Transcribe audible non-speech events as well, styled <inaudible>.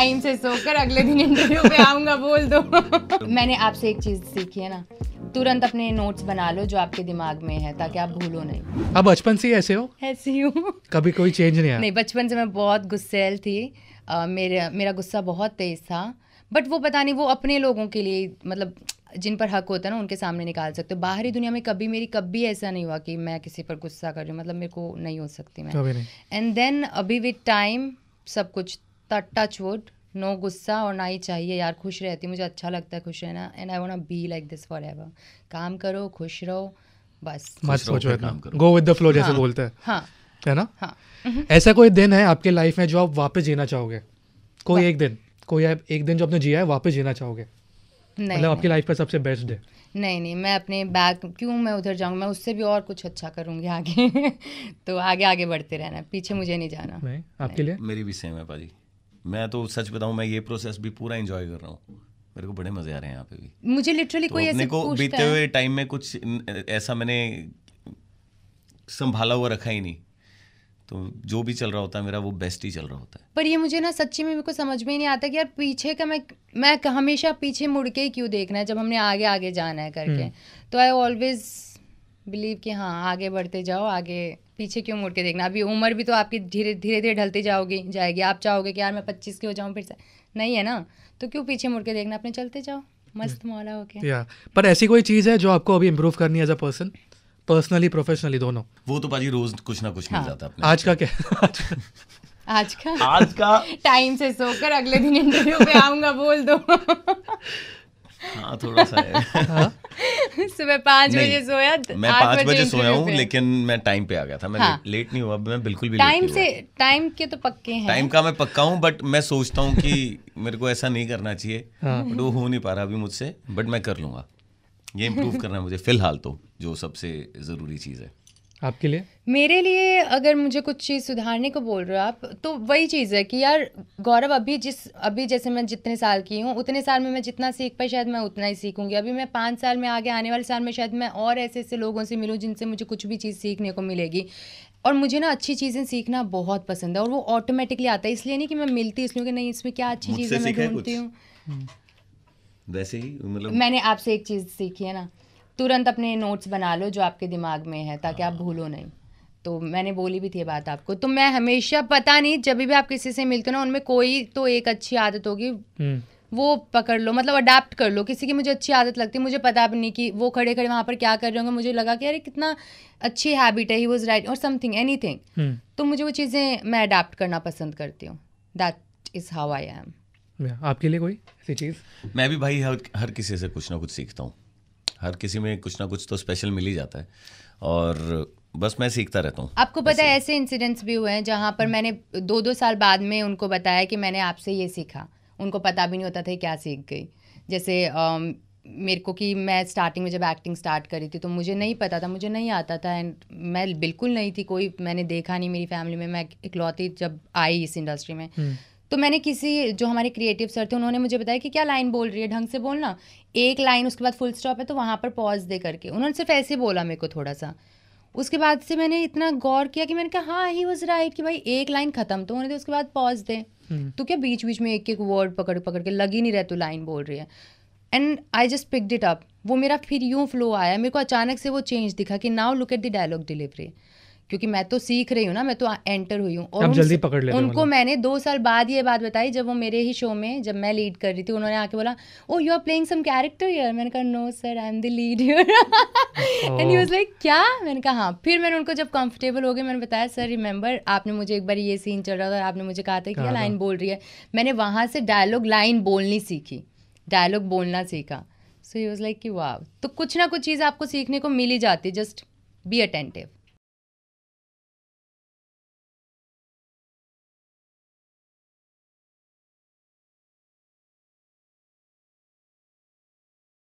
Time से सोकर अगले दिन इंटरव्यू पे आऊंगा बोल दो मैंने आपसे एक चीज़ सीखी है ना तुरंत अपने नोट्स बना लो जो आपके दिमाग में है ताकि आप भूलो नहीं अब बचपन से ऐसे हो ऐसी हूँ कभी कोई चेंज नहीं आया नहीं बचपन से मैं बहुत गुस्सेल थी आ, मेरे मेरा गुस्सा बहुत तेज था बट वो पता नहीं वो अपने लोगों के लिए मतलब जिन पर हक होता है ना उनके सामने निकाल सकते हो बाहरी दुनिया में कभी मेरी कभी ऐसा नहीं हुआ कि मैं किसी पर गुस्सा कर रही हूँ मतलब मेरे को नहीं हो सकती मैं एंड देन अभी विद टाइम सब कुछ टच वुड नो गुस्सा और ना ही चाहिए यार खुश रहती मुझे अच्छा लगता है खुश रहना and I want be like this forever काम करो खुश रहो बस मत सोचो काम गो विद द फ्लो जैसे हाँ, बोलते हैं हाँ है ना हाँ हम्म। ऐसा कोई दिन है आपके लाइफ में जो आप वापस जीना चाहोगे कोई एक दिन कोई एक दिन जो आपने जिया है वापस जीना चाहोगे नहीं मतलब आपकी लाइफ का सबसे बेस्ट डे नहीं नहीं मैं अपने बैग क्यों मैं उधर जाऊंगा मैं उससे भी और कुछ अच्छा करूंगी आगे <laughs> तो आगे आगे बढ़ते रहना पीछे मुझे नहीं जाना नहीं आपके नहीं। लिए मेरी भी सेम है पाजी मैं तो सच बताऊं मैं ये प्रोसेस भी पूरा एंजॉय कर रहा हूँ मेरे को बड़े मजे आ रहे हैं यहाँ पे भी मुझे लिटरली तो कोई ऐसे को बीते हुए टाइम में कुछ ऐसा मैंने संभाला हुआ रखा ही नहीं तो जो भी चल रहा होता है मेरा वो बेस्ट ही चल रहा होता है पर ये मुझे ना सच्ची में मेरे को समझ में ही नहीं आता कि यार पीछे का मैं मैं हमेशा पीछे मुड़ के ही क्यों देखना है जब हमने आगे आगे जाना है करके हम्म। तो आई ऑलवेज बिलीव कि हाँ आगे बढ़ते जाओ आगे पीछे क्यों मुड़ के देखना अभी उम्र भी तो आपकी धीरे धीरे धीरे ढलती जाओगी जाएगी आप चाहोगे कि यार मैं पच्चीस की हो जाऊँ फिर से नहीं है ना तो क्यों पीछे मुड़ के देखना अपने चलते जाओ मस्त hmm. मौला हो गया या पर ऐसी कोई चीज़ है जो आपको अभी इम्प्रूव करनी है as a person personally professionally दोनों वो तो पाजी रोज कुछ ना कुछ हाँ. मिल जाता है आज का क्या आज का आज का टाइम <laughs> से सोकर अगले दिन इंटरव्यू पे आऊंगा बोल दो <laughs> हाँ थोड़ा सा हाँ। <laughs> सुबह पाँच बजे सोया मैं पाँच बजे सोया हूँ लेकिन मैं टाइम पे आ गया था मैं हाँ। लेट नहीं हुआ मैं बिल्कुल भी टाइम से टाइम के तो पक्के हैं टाइम का मैं पक्का हूँ बट मैं सोचता हूँ कि मेरे को ऐसा नहीं करना चाहिए बट हाँ। वो हो नहीं पा रहा अभी मुझसे बट मैं कर लूंगा ये इम्प्रूव करना है मुझे फिलहाल तो जो सबसे ज़रूरी चीज़ है आपके लिए मेरे लिए अगर मुझे कुछ चीज़ सुधारने को बोल रहे हो आप तो वही चीज़ है कि यार गौरव अभी जिस अभी जैसे मैं जितने साल की हूँ उतने साल में मैं जितना सीख पाई शायद मैं उतना ही सीखूंगी अभी मैं पाँच साल में आगे आने वाले साल में शायद मैं और ऐसे ऐसे लोगों से मिलूँ जिनसे मुझे कुछ भी चीज़ सीखने को मिलेगी और मुझे ना अच्छी चीज़ें सीखना बहुत पसंद है और वो ऑटोमेटिकली आता है इसलिए नहीं कि मैं मिलती इसलिए कि नहीं इसमें क्या अच्छी चीज़ें मैं ढूंढती हूँ वैसे ही मतलब मैंने आपसे एक चीज़ सीखी है ना तुरंत अपने नोट्स बना लो जो आपके दिमाग में है ताकि आप भूलो नहीं तो मैंने बोली भी थी बात आपको तो मैं हमेशा पता नहीं जब भी आप किसी से मिलते हो ना उनमें कोई तो एक अच्छी आदत होगी हम्म। वो पकड़ लो मतलब अडेप्ट कर लो किसी की मुझे अच्छी आदत लगती है मुझे पता भी नहीं कि वो खड़े खड़े वहाँ पर क्या कर रहे होंगे मुझे लगा कि अरे कितना अच्छी हैबिट है ही वॉज राइट और समथिंग एनी थिंग तो मुझे वो चीज़ें मैं अडेप्ट करना पसंद करती हूँ that is how I am आपके लिए कोई ऐसी चीज़ मैं भी भाई हर हर किसी से कुछ ना कुछ सीखता हूँ हर किसी में कुछ ना कुछ तो स्पेशल मिल ही जाता है और बस मैं सीखता रहता हूँ आपको पता है ऐसे इंसिडेंट्स भी हुए हैं जहाँ पर मैंने दो दो साल बाद में उनको बताया कि मैंने आपसे ये सीखा उनको पता भी नहीं होता था क्या सीख गई जैसे मेरे को कि मैं स्टार्टिंग में जब एक्टिंग स्टार्ट करी थी तो मुझे नहीं पता था मुझे नहीं आता था एंड मैं बिल्कुल नहीं थी कोई मैंने देखा नहीं मेरी फैमिली में मैं इकलौती जब आई इस इंडस्ट्री में हम्म। तो मैंने किसी जो हमारे क्रिएटिव सर थे उन्होंने मुझे बताया कि क्या लाइन बोल रही है ढंग से बोलना एक लाइन उसके बाद फुल स्टॉप है तो वहाँ पर पॉज दे करके उन्होंने सिर्फ ऐसे बोला मेरे को थोड़ा सा उसके बाद से मैंने इतना गौर किया कि मैंने कहा हाँ ही वॉज राइट कि भाई एक लाइन खत्म तो उन्होंने उसके बाद पॉज दे हम्म। तो क्या बीच बीच में एक एक वर्ड पकड़ पकड़ के लगी नहीं रह तो लाइन बोल रही है and I just pick it up वो मेरा फिर यूँ फ्लो आया मेरे को अचानक से वो चेंज दिखा कि now look at the dialogue delivery क्योंकि मैं तो सीख रही हूँ ना मैं तो एंटर हुई हूँ और उन, जल्दी पकड़ ले उनको मतलब। मैंने दो साल बाद ये बात बताई जब वो मेरे ही शो में जब मैं लीड कर रही थी उन्होंने आके बोला oh you are playing some character यार मैंने कहा no sir I am the lead यर एंड यूज लाइक क्या मैंने कहा हाँ फिर मैंने उनको जब कंफर्टेबल हो गए मैंने बताया सर रिमेंबर आपने मुझे एक बार ये सीन चल रहा था आपने मुझे कहा था कि लाइन बोल रही है मैंने वहाँ से डायलॉग लाइन बोलनी सीखी डायलॉग बोलना सीखा सो यू वॉज लाइक कि वाह तो कुछ ना कुछ चीज़ आपको सीखने को मिल ही जाती जस्ट बी अटेंटिव